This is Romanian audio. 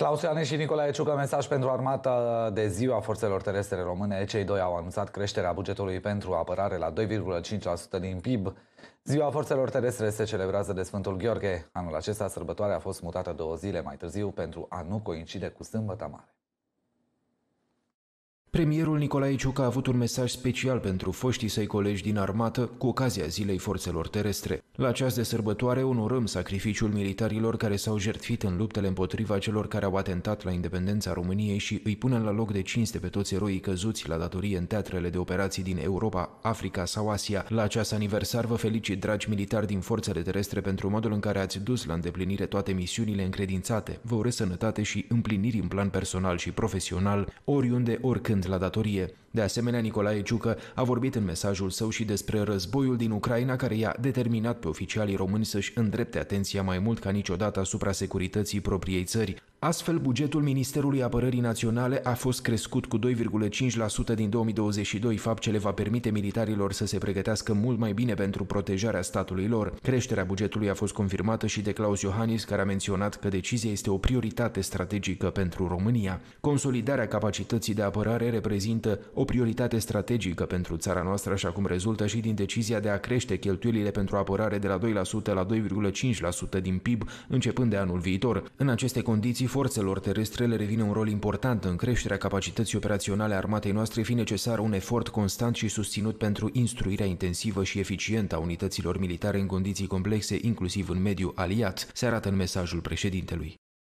Claus Ioane și Nicolae Ciucă, mesaj pentru armata de ziua forțelor terestre române. Cei doi au anunțat creșterea bugetului pentru apărare la 2,5% din PIB. Ziua forțelor terestre se celebrează de Sfântul Gheorghe. Anul acesta sărbătoarea a fost mutată două zile mai târziu pentru a nu coincide cu sâmbătă mare. Premierul Nicolae Ciucă a avut un mesaj special pentru foștii săi colegi din armată cu ocazia Zilei Forțelor Terestre. La această de sărbătoare onorăm sacrificiul militarilor care s-au jertfit în luptele împotriva celor care au atentat la independența României și îi punem la loc de cinste pe toți eroii căzuți la datorie în teatrele de operații din Europa, Africa sau Asia. La acest aniversar vă felicit, dragi militari din Forțele Terestre, pentru modul în care ați dus la îndeplinire toate misiunile încredințate. Vă urez sănătate și împliniri în plan personal și profesional, oriunde, oricând atent la datorie. De asemenea, Nicolae Ciucă a vorbit în mesajul său și despre războiul din Ucraina care i-a determinat pe oficialii români să-și îndrepte atenția mai mult ca niciodată asupra securității propriei țări. Astfel, bugetul Ministerului Apărării Naționale a fost crescut cu 2,5% din 2022, fapt ce le va permite militarilor să se pregătească mult mai bine pentru protejarea statului lor. Creșterea bugetului a fost confirmată și de Claus Iohannis, care a menționat că decizia este o prioritate strategică pentru România. Consolidarea capacității de apărare reprezintă o prioritate strategică pentru țara noastră, așa cum rezultă și din decizia de a crește cheltuielile pentru apărare de la 2% la 2,5% din PIB începând de anul viitor. În aceste condiții, forțelor terestre le revine un rol important în creșterea capacității operaționale a armatei noastre, fi necesar un efort constant și susținut pentru instruirea intensivă și eficientă a unităților militare în condiții complexe, inclusiv în mediul aliat, se arată în mesajul președintelui.